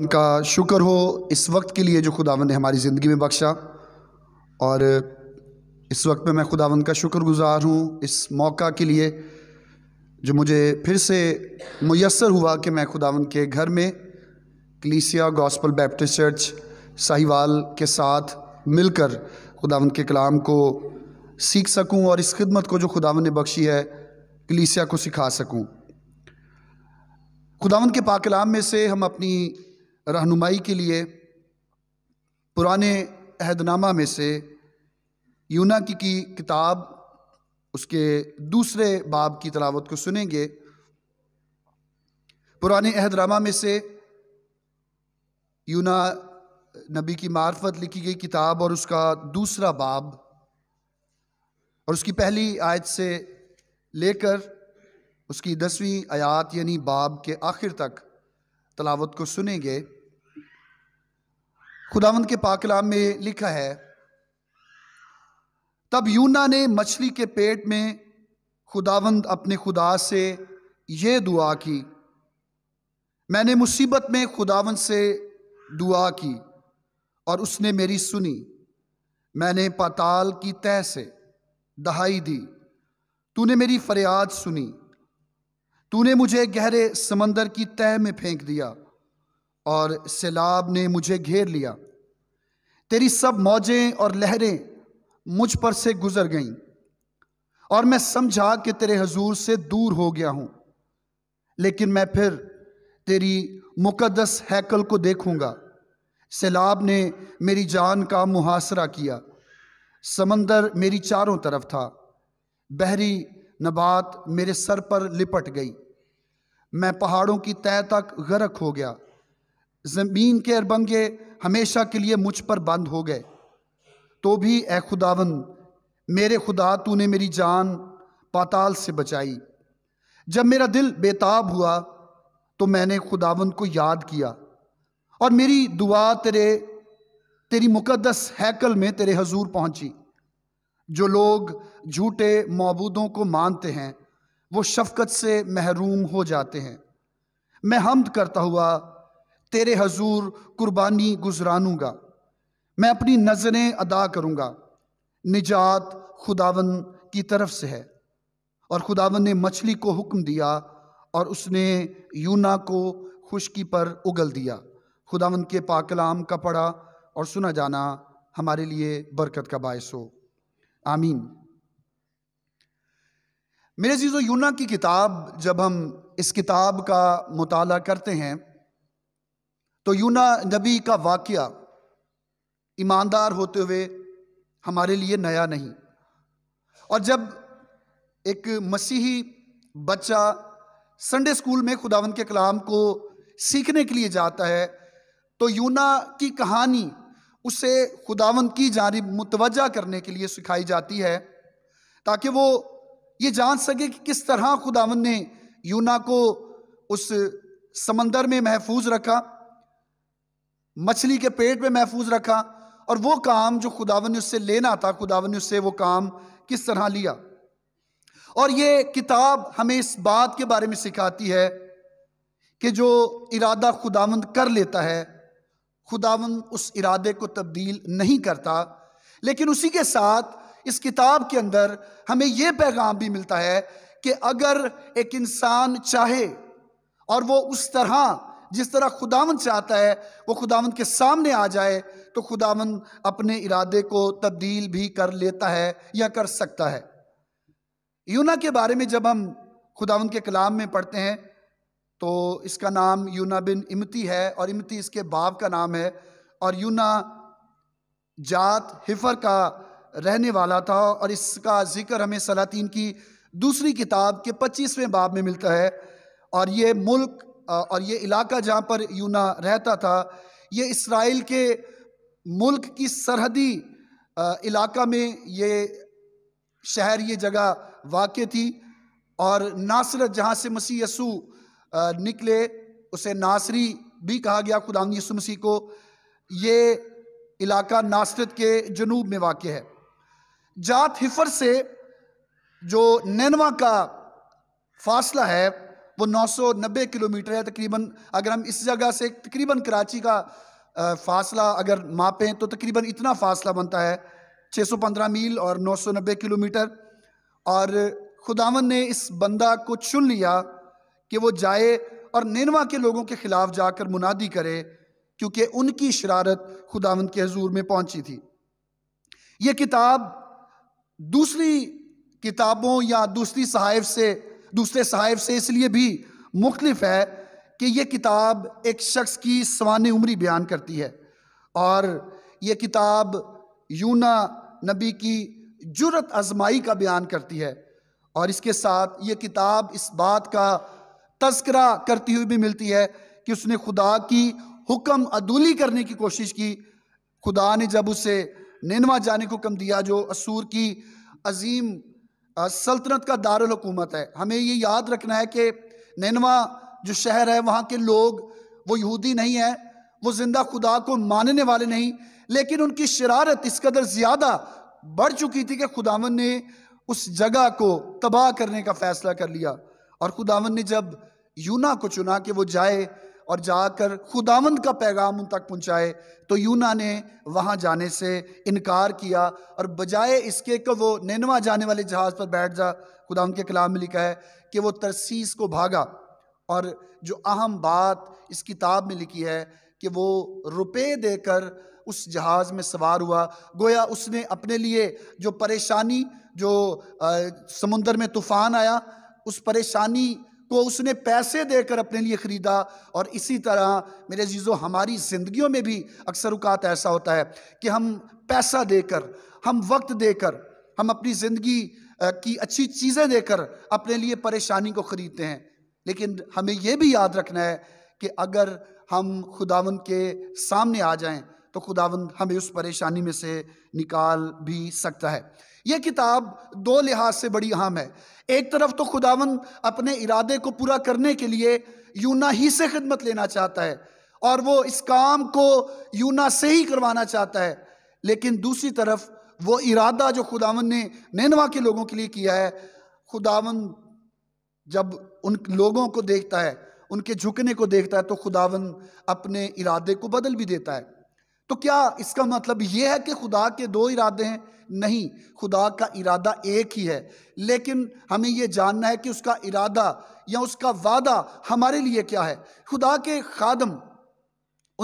उनका शुक्र हो इस वक्त के लिए जो खुदावन ने हमारी ज़िंदगी में बख्शा और इस वक्त में मैं खुदावन का शुक्रगुजार हूँ इस मौका के लिए जो मुझे फिर से मैसर हुआ कि मैं खुदावन के घर में कलीसिया गॉस्पल बैप्टिस्ट चर्च साहिवाल के साथ मिलकर खुदावन के कलाम को सीख सकूं और इस खिदमत को जो खुदावन ने बख्शी है कलीसिया को सिखा सकूं खुदावन के पाकलाम में से हम अपनी रहनुमाई के लिए पुराने अहदनामा में से यूना की, की किताब उसके दूसरे बाब की तलावत को सुनेंगे पुराने अहदनामा में से यूना नबी की मार्फत लिखी गई किताब और उसका दूसरा बाब और उसकी पहली आयत से लेकर उसकी दसवीं आयत यानी बाब के आखिर तक तलावत को सुनेंगे खुदावंद के पाकलाम में लिखा है तब यूना ने मछली के पेट में खुदावंद अपने खुदा से ये दुआ की मैंने मुसीबत में खुदावंद से दुआ की और उसने मेरी सुनी मैंने पाताल की तह से दहाई दी तूने मेरी फरियाद सुनी तूने मुझे गहरे समंदर की तह में फेंक दिया और सैलाब ने मुझे घेर लिया तेरी सब मौजें और लहरें मुझ पर से गुजर गईं और मैं समझा कि तेरे हजूर से दूर हो गया हूं लेकिन मैं फिर तेरी मुकदस हैकल को देखूंगा सैलाब ने मेरी जान का मुहासरा किया समंदर मेरी चारों तरफ था बहरी नबात मेरे सर पर लिपट गई मैं पहाड़ों की तय तक गरक हो गया ज़मीन के अरबंगे हमेशा के लिए मुझ पर बंद हो गए तो भी ए खुदावन मेरे खुदा तूने मेरी जान पाताल से बचाई जब मेरा दिल बेताब हुआ तो मैंने खुदावन को याद किया और मेरी दुआ तेरे तेरी मुकद्दस हैकल में तेरे हजूर पहुंची जो लोग झूठे मबूदों को मानते हैं वो शफकत से महरूम हो जाते हैं मैं हमद करता हुआ तेरे हजूर कुर्बानी गुजरानूंगा मैं अपनी नज़रें अदा करूंगा निजात खुदावन की तरफ से है और खुदावन ने मछली को हुक्म दिया और उसने यूना को खुशकी पर उगल दिया खुदावन के पाकलाम का पढ़ा और सुना जाना हमारे लिए बरकत का बायस हो आमीन मेरे चीज़ों यूना की किताब जब हम इस किताब का मुताला करते हैं तो यूना नबी का वाक़ ईमानदार होते हुए हमारे लिए नया नहीं और जब एक मसीही बच्चा संडे स्कूल में खुदावन के कलाम को सीखने के लिए जाता है तो यूना की कहानी उसे खुदावन की जानब मुतवजा करने के लिए सिखाई जाती है ताकि वो ये जान सके कि किस तरह खुदावन ने यूना को उस समंदर में महफूज रखा मछली के पेट में महफूज रखा और वो काम जो खुदावन ने उससे लेना था खुदावन ने उससे वो काम किस तरह लिया और ये किताब हमें इस बात के बारे में सिखाती है कि जो इरादा खुदावंद कर लेता है खुदावंद उस इरादे को तब्दील नहीं करता लेकिन उसी के साथ इस किताब के अंदर हमें यह पैगाम भी मिलता है कि अगर एक इंसान चाहे और वो उस तरह जिस तरह खुदावन चाहता है वो खुदावन के सामने आ जाए तो खुदावन अपने इरादे को तब्दील भी कर लेता है या कर सकता है यूना के बारे में जब हम खुदावन के कलाम में पढ़ते हैं तो इसका नाम यूना बिन इमती है और इमती इसके बाप का नाम है और यूना जात हिफर का रहने वाला था और इसका जिक्र हमें सलातीन की दूसरी किताब के पच्चीसवें बाब में मिलता है और ये मुल्क और ये इलाका जहाँ पर यूना रहता था ये इसराइल के मुल्क की सरहदी इलाका में ये शहर ये जगह वाक़ थी और नासरत जहाँ से मसी यसु निकले उसे नासरी भी कहा गया खुदा यसु मसीह को ये इलाका नासरत के जनूब में वाक़ है जात हिफर से जो नैनवा का फासला है वो 990 किलोमीटर है तकरीबन अगर हम इस जगह से तकरीबन कराची का फासला अगर मापें तो तकरीबन इतना फासला बनता है 615 मील और 990 किलोमीटर और खुदावन ने इस बंदा को चुन लिया कि वो जाए और नैनवा के लोगों के ख़िलाफ़ जाकर मुनादी करे क्योंकि उनकी शरारत खुदावन के हजूर में पहुंची थी ये किताब दूसरी किताबों या दूसरी सहाइफ से दूसरे साहिब से इसलिए भी मुख्तफ है कि यह किताब एक शख्स की सवान उम्री बयान करती है और ये किताब यूना नबी की जुरत आजमाई का बयान करती है और इसके साथ ये किताब इस बात का तस्करा करती हुई भी मिलती है कि उसने खुदा की हुक्म अदूली करने की कोशिश की खुदा ने जब उसे ननवा जाने को कम दिया जो असूर की अजीम सल्तनत का दारुल हुकूमत है हमें ये याद रखना है कि नैनवा जो शहर है वहाँ के लोग वो यहूदी नहीं है वो जिंदा खुदा को मानने वाले नहीं लेकिन उनकी शरारत इस कदर ज़्यादा बढ़ चुकी थी कि खुदावन ने उस जगह को तबाह करने का फ़ैसला कर लिया और खुदावन ने जब यूना को चुना कि वो जाए और जाकर खुदावंद का पैगाम उन तक पहुंचाए तो यूना ने वहां जाने से इनकार किया और बजाय इसके कि वो नैनवा जाने वाले जहाज़ पर बैठ जा खुदा के कलाम में लिखा है कि वो तरसीस को भागा और जो अहम बात इस किताब में लिखी है कि वो रुपए देकर उस जहाज़ में सवार हुआ गोया उसने अपने लिए जो परेशानी जो समुंदर में तूफ़ान आया उस परेशानी को उसने पैसे देकर अपने लिए ख़रीदा और इसी तरह मेरे जीजो हमारी ज़िंदगियों में भी अक्सर उकात ऐसा होता है कि हम पैसा देकर हम वक्त देकर हम अपनी ज़िंदगी की अच्छी चीज़ें देकर अपने लिए परेशानी को ख़रीदते हैं लेकिन हमें यह भी याद रखना है कि अगर हम खुदावंद के सामने आ जाएं तो खुदावंद हमें उस परेशानी में से निकाल भी सकता है यह किताब दो लिहाज से बड़ी अहम है एक तरफ तो खुदावन अपने इरादे को पूरा करने के लिए यूना ही से खिदमत लेना चाहता है और वो इस काम को यूना से ही करवाना चाहता है लेकिन दूसरी तरफ वो इरादा जो खुदावन ने नैनवा के लोगों के लिए किया है खुदावन जब उन लोगों को देखता है उनके झुकने को देखता है तो खुदावन अपने इरादे को बदल भी देता है तो क्या इसका मतलब यह है कि खुदा के दो इरादे हैं नहीं खुदा का इरादा एक ही है लेकिन हमें यह जानना है कि उसका इरादा या उसका वादा हमारे लिए क्या है खुदा के खादम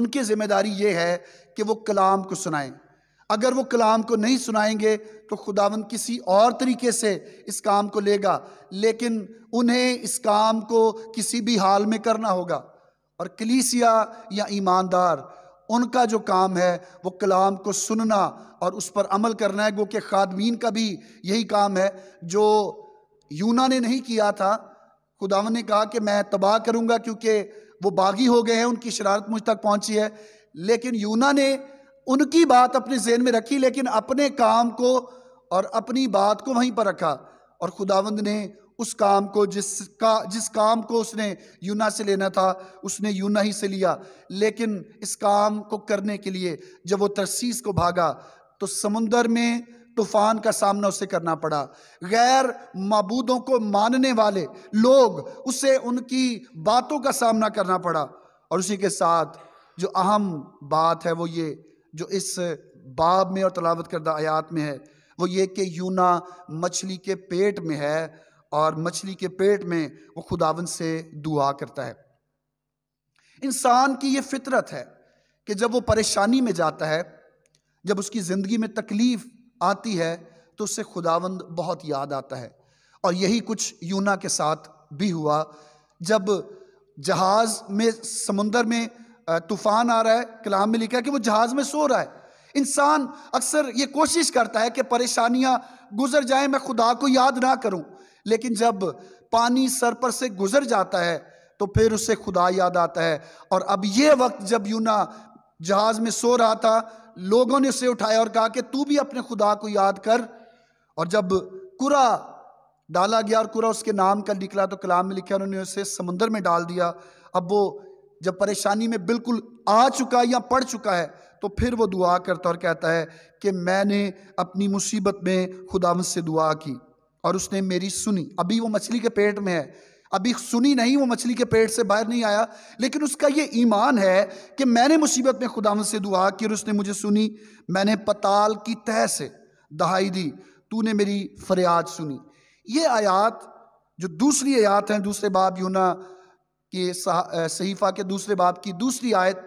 उनकी ज़िम्मेदारी यह है कि वो कलाम को सुनाएं अगर वो कलाम को नहीं सुनाएंगे तो खुदावन किसी और तरीके से इस काम को लेगा लेकिन उन्हें इस काम को किसी भी हाल में करना होगा और कलीसिया या ईमानदार उनका जो काम है वो कलाम को सुनना और उस पर अमल करना है गो कि खादमीन का भी यही काम है जो यूना ने नहीं किया था खुदावन ने कहा कि मैं तबाह करूंगा क्योंकि वो बागी हो गए हैं उनकी शरारत मुझ तक पहुंची है लेकिन यूना ने उनकी बात अपने जेन में रखी लेकिन अपने काम को और अपनी बात को वहीं पर रखा और खुदावंद ने उस काम को जिस का जिस काम को उसने यूना से लेना था उसने यूना ही से लिया लेकिन इस काम को करने के लिए जब वो तरसीस को भागा तो समुंदर में तूफान का सामना उसे करना पड़ा गैर मबूदों को मानने वाले लोग उसे उनकी बातों का सामना करना पड़ा और उसी के साथ जो अहम बात है वो ये जो इस बाब में और तलावत करदा आयात में है वो ये कि यूना मछली के पेट में है और मछली के पेट में वो खुदावन से दुआ करता है इंसान की ये फितरत है कि जब वो परेशानी में जाता है जब उसकी ज़िंदगी में तकलीफ़ आती है तो उससे खुदावंद बहुत याद आता है और यही कुछ यूना के साथ भी हुआ जब जहाज़ में समुंदर में तूफ़ान आ रहा है कलाम में लिखा है कि वो जहाज़ में सो रहा है इंसान अक्सर ये कोशिश करता है कि परेशानियाँ गुजर जाए मैं खुदा को याद ना करूं लेकिन जब पानी सर पर से गुजर जाता है तो फिर उसे खुदा याद आता है और अब ये वक्त जब यूना जहाज में सो रहा था लोगों ने उसे उठाया और कहा कि तू भी अपने खुदा को याद कर और जब कुरा डाला गया और कुरा उसके नाम का निकला तो कलाम में लिखा उन्होंने उसे समंदर में डाल दिया अब वो जब परेशानी में बिल्कुल आ चुका या पड़ चुका है तो फिर वो दुआ करता और कहता है कि मैंने अपनी मुसीबत में खुदा से दुआ की और उसने मेरी सुनी अभी वो मछली के पेट में है अभी सुनी नहीं वो मछली के पेट से बाहर नहीं आया लेकिन उसका ये ईमान है कि मैंने मुसीबत में खुदावन से दुआ की और उसने मुझे सुनी मैंने पताल की तह से दहाई दी तूने मेरी फरियाद सुनी ये आयात जो दूसरी आयात हैं दूसरे बाब यूना के सहीफ़ा के दूसरे बाब की दूसरी आयत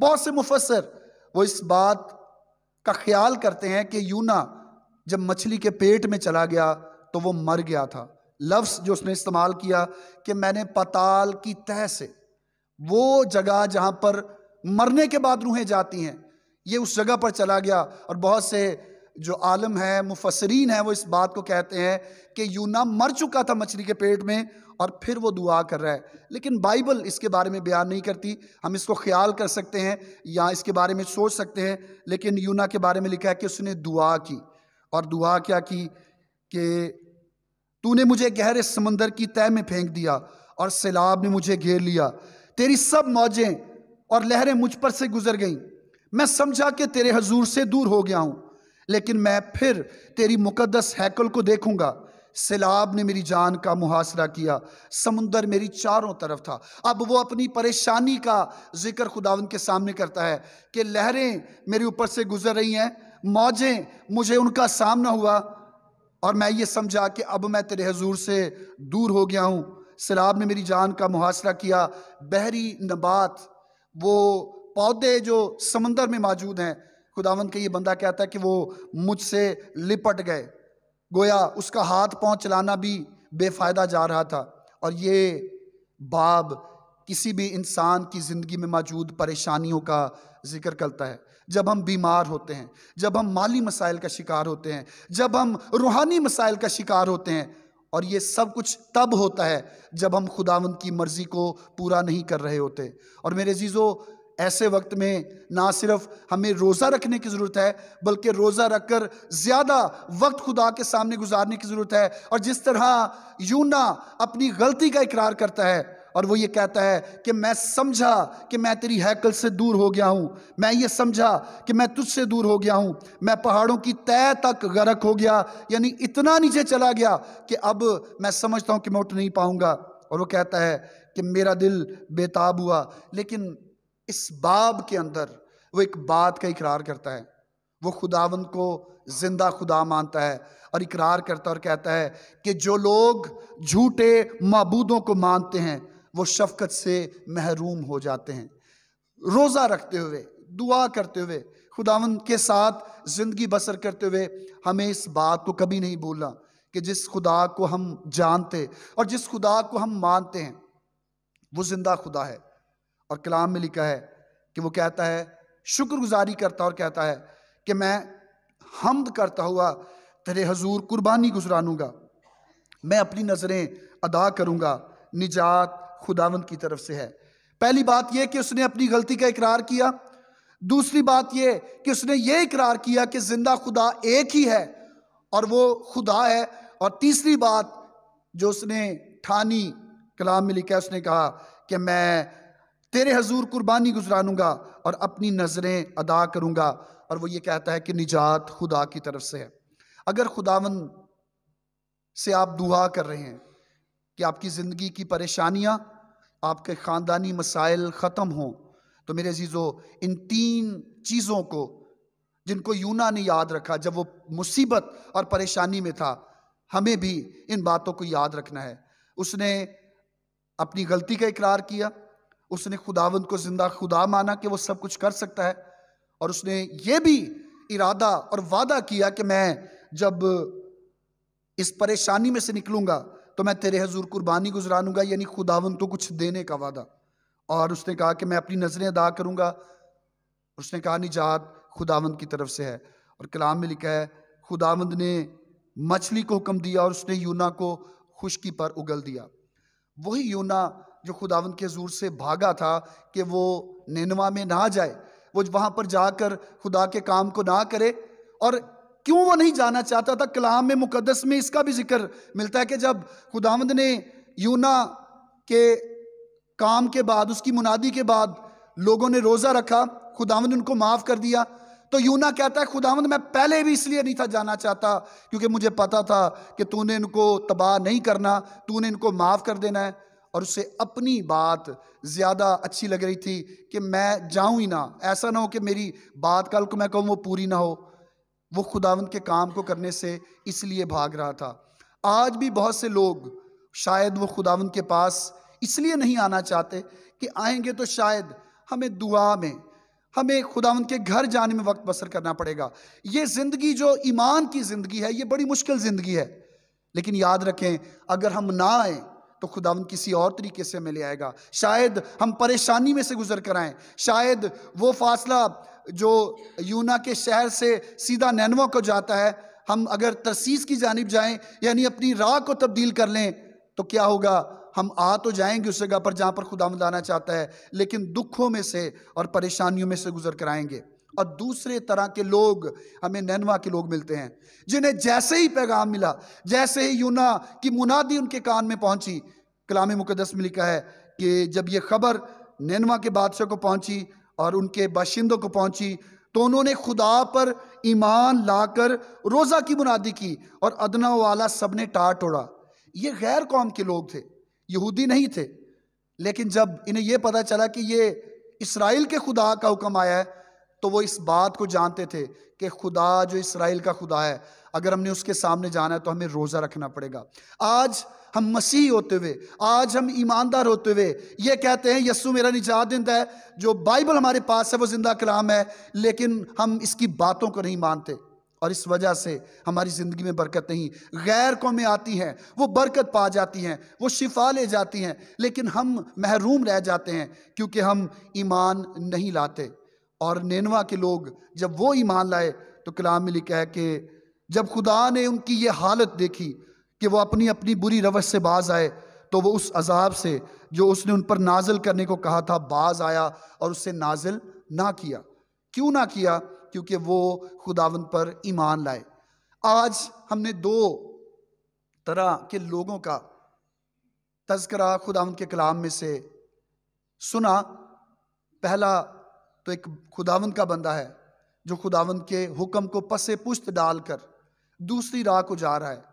बहुत से मुफसर वो इस बात का ख्याल करते हैं कि यूना जब मछली के पेट में चला गया तो वो मर गया था लफ्स जो उसने इस्तेमाल किया कि मैंने पताल की तह से वो जगह जहां पर मरने के बाद रूहें जाती हैं ये उस जगह पर चला गया और बहुत से जो आलम है मुफसरीन है वो इस बात को कहते हैं कि यूना मर चुका था मछली के पेट में और फिर वो दुआ कर रहा है लेकिन बाइबल इसके बारे में बयान नहीं करती हम इसको ख्याल कर सकते हैं या इसके बारे में सोच सकते हैं लेकिन यूना के बारे में लिखा है कि उसने दुआ की और दुआ क्या की कि तूने मुझे गहरे समंदर की तय में फेंक दिया और सैलाब ने मुझे घेर लिया तेरी सब मौजें और लहरें मुझ पर से गुजर गईं मैं समझा कि तेरे हजूर से दूर हो गया हूँ लेकिन मैं फिर तेरी मुकदस हैकल को देखूंगा सैलाब ने मेरी जान का मुहासरा किया समुंदर मेरी चारों तरफ था अब वो अपनी परेशानी का जिक्र खुदावन के सामने करता है कि लहरें मेरे ऊपर से गुजर रही हैं मौजें मुझे उनका सामना हुआ और मैं ये समझा कि अब मैं तेरे हजूर से दूर हो गया हूँ सैलाब ने मेरी जान का मुहासरा किया बहरी नबात वो पौधे जो समंदर में मौजूद हैं खुदावन के ये बंदा कहता है कि वो मुझसे लिपट गए गोया उसका हाथ पाँव चलाना भी बेफायदा जा रहा था और ये बाब किसी भी इंसान की ज़िंदगी में मौजूद परेशानियों का जिक्र करता है जब हम बीमार होते हैं जब हम माली मसाइल का शिकार होते हैं जब हम रूहानी मसाइल का शिकार होते हैं और ये सब कुछ तब होता है जब हम खुदावंद की मर्ज़ी को पूरा नहीं कर रहे होते और मेरे जीजो ऐसे वक्त में ना सिर्फ हमें रोज़ा रखने की ज़रूरत है बल्कि रोज़ा रखकर ज़्यादा वक्त खुदा के सामने गुजारने की ज़रूरत है और जिस तरह यूना अपनी गलती का इकरार करता है और वो ये कहता है कि मैं समझा कि मैं तेरी हैकल से दूर हो गया हूँ मैं ये समझा कि मैं तुझसे दूर हो गया हूँ मैं पहाड़ों की तय तक गरक हो गया यानी इतना नीचे चला गया कि अब मैं समझता हूँ कि मैं उठ नहीं पाऊँगा और वो कहता है कि मेरा दिल बेताब हुआ लेकिन इस बाब के अंदर वो एक बात का इकरार करता है वो खुदावन को ज़िंदा खुदा मानता है और इकरार करता और कहता है कि जो लोग झूठे मबूदों को मानते हैं वो शफकत से महरूम हो जाते हैं रोज़ा रखते हुए दुआ करते हुए खुदावंद के साथ ज़िंदगी बसर करते हुए हमें इस बात को कभी नहीं भूलना कि जिस खुदा को हम जानते और जिस खुदा को हम मानते हैं वो ज़िंदा खुदा है और कलाम में लिखा है कि वो कहता है शुक्रगुजारी करता और कहता है कि मैं हमद करता हुआ तेरे हजूर कुर्बानी गुजरानूंगा मैं अपनी नज़रें अदा करूँगा निजात खुदावंद की तरफ से है पहली बात यह कि उसने अपनी गलती का इकरार किया दूसरी बात यह कि उसने ये इकरार किया कि जिंदा खुदा एक ही है और वो खुदा है और तीसरी बात जो उसने ठानी कलाम में लिखा उसने कहा कि मैं तेरे हजूर कुर्बानी गुजरानूंगा और अपनी नज़रें अदा करूंगा और वो ये कहता है कि निजात खुदा की तरफ से है अगर खुदावन से आप दुआ कर रहे हैं कि आपकी ज़िंदगी की परेशानियाँ आपके ख़ानदानी मसाइल ख़त्म हों तो मेरे अजीज़ो इन तीन चीज़ों को जिनको यूना ने याद रखा जब वो मुसीबत और परेशानी में था हमें भी इन बातों को याद रखना है उसने अपनी गलती का इकरार किया उसने खुदावंद को ज़िंदा खुदा माना कि वो सब कुछ कर सकता है और उसने ये भी इरादा और वादा किया कि मैं जब इस परेशानी में से निकलूँगा तो मैं तेरे हजूर कुर्बानी गुजरानूंगा यानी खुदावन तो कुछ देने का वादा और उसने कहा कि मैं अपनी नज़रें अदा करूंगा उसने कहा निजात खुदावंद की तरफ से है और कलाम में लिखा है खुदावंद ने मछली को हुक्म दिया और उसने यूना को खुशकी पर उगल दिया वही यूना जो खुदावंद के हजूर से भागा था कि वो नैनवा में ना जाए वो वहां पर जाकर खुदा के काम को ना करे और क्यों वो नहीं जाना चाहता था कलाम में मुकदस में इसका भी जिक्र मिलता है कि जब खुदावंद ने यूना के काम के बाद उसकी मुनादी के बाद लोगों ने रोज़ा रखा खुदावंद उनको माफ़ कर दिया तो यूना कहता है खुदावंद मैं पहले भी इसलिए नहीं था जाना चाहता क्योंकि मुझे पता था कि तूने इनको तबाह नहीं करना तूने इनको माफ़ कर देना है और उससे अपनी बात ज़्यादा अच्छी लग रही थी कि मैं जाऊँ ही ना ऐसा ना हो कि मेरी बात कल को मैं कहूँ वो पूरी ना हो वो खुदावंद के काम को करने से इसलिए भाग रहा था आज भी बहुत से लोग शायद वो खुदावंद के पास इसलिए नहीं आना चाहते कि आएंगे तो शायद हमें दुआ में हमें खुदावंद के घर जाने में वक्त बसर करना पड़ेगा ये ज़िंदगी जो ईमान की ज़िंदगी है ये बड़ी मुश्किल ज़िंदगी है लेकिन याद रखें अगर हम ना आए तो खुदावन किसी और तरीके से हमें ले आएगा शायद हम परेशानी में से गुजर कर आएँ शायद वो फासला जो यूना के शहर से सीधा नैनवा को जाता है हम अगर तरसीस की जानब जाएं यानी अपनी राह को तब्दील कर लें तो क्या होगा हम आ तो जाएंगे उस जगह पर जहाँ पर खुदा लाना चाहता है लेकिन दुखों में से और परेशानियों में से गुजर कराएंगे और दूसरे तरह के लोग हमें नैनवा के लोग मिलते हैं जिन्हें जैसे ही पैगाम मिला जैसे ही यूना की मुनादी उनके कान में पहुंची कलाम मुकदस में लिखा है कि जब ये खबर नैनवा के बादशाह को पहुंची और उनके बाशिंदों को पहुंची तो उन्होंने खुदा पर ईमान लाकर रोज़ा की मुनादी की और अदना वाला सब ने टाट ओढ़ा ये गैर कौम के लोग थे यहूदी नहीं थे लेकिन जब इन्हें यह पता चला कि ये इसराइल के खुदा का हुक्म आया है तो वो इस बात को जानते थे कि खुदा जो इसराइल का खुदा है अगर हमने उसके सामने जाना है तो हमें रोज़ा रखना पड़ेगा आज हम मसीह होते हुए आज हम ईमानदार होते हुए ये कहते हैं यस्सु मेरा निजात दिंदा है जो बाइबल हमारे पास है वो ज़िंदा कलाम है लेकिन हम इसकी बातों को नहीं मानते और इस वजह से हमारी ज़िंदगी में बरकत नहीं गैर कौमें आती हैं वो बरकत पा जाती हैं वो शिफा ले जाती हैं लेकिन हम महरूम रह जाते हैं क्योंकि हम ईमान नहीं लाते और नैनवा के लोग जब वो ईमान लाए तो कलाम में लिखा है कि जब खुदा ने उनकी ये हालत देखी कि वो अपनी अपनी बुरी रवश से बाज आए तो वो उस अजाब से जो उसने उन पर नाजिल करने को कहा था बाज आया और उससे नाजिल ना किया क्यों ना किया क्योंकि वो खुदावन पर ईमान लाए आज हमने दो तरह के लोगों का तस्करा खुदावन के कलाम में से सुना पहला तो एक खुदावन का बंदा है जो खुदावन के हुक्म को पसे पुश्त डालकर दूसरी राह को जा रहा है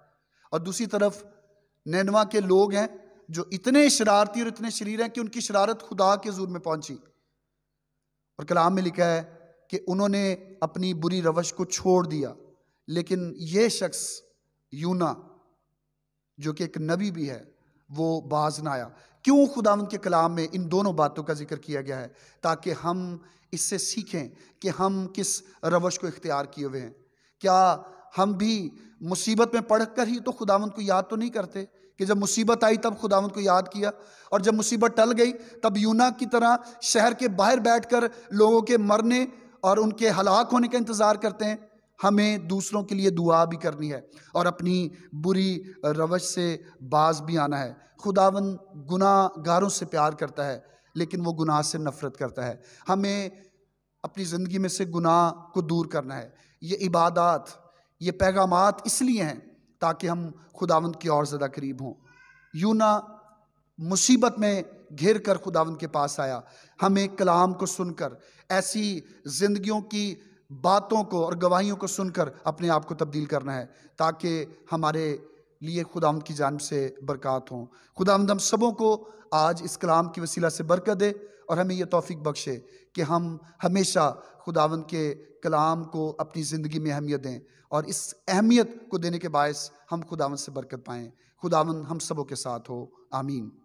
और दूसरी तरफ नैनवा के लोग हैं जो इतने शरारती और इतने शरीर हैं कि उनकी शरारत खुदा के जोर में पहुंची और कलाम में लिखा है कि उन्होंने अपनी बुरी रवश को छोड़ दिया लेकिन ये शख्स यूना जो कि एक नबी भी है वो बाज ना आया क्यों खुदा के कलाम में इन दोनों बातों का जिक्र किया गया है ताकि हम इससे सीखें कि हम किस रवश को इख्तियार किए हुए हैं क्या हम भी मुसीबत में पढ़ कर ही तो खुदावंत को याद तो नहीं करते कि जब मुसीबत आई तब खुदावंत को याद किया और जब मुसीबत टल गई तब यूना की तरह शहर के बाहर बैठकर लोगों के मरने और उनके हलाक होने का इंतज़ार करते हैं हमें दूसरों के लिए दुआ भी करनी है और अपनी बुरी रवश से बाज भी आना है खुदावन गुनागारों से प्यार करता है लेकिन वो गुनाह से नफ़रत करता है हमें अपनी ज़िंदगी में से गुनाह को दूर करना है ये इबादत ये पैगाम इसलिए हैं ताकि हम खुदावंद की और ज़्यादा करीब हों यूना मुसीबत में घेर कर खुदावंद के पास आया हमें कलाम को सुनकर ऐसी ज़िंदगियों की बातों को और गवाहियों को सुनकर अपने आप को तब्दील करना है ताकि हमारे लिए खुदा की जानब से बरक़ात हों खुदा हम सबों को आज इस कलाम की वसीला से बरकत दे और हमें यह तोफ़ी बख्शे कि हम हमेशा खुदावंद के कलाम को अपनी ज़िंदगी में अहमियत दें और इस अहमियत को देने के बायस हम खुदावन से बरकत पाएँ खुदावन हम सबों के साथ हो आमीन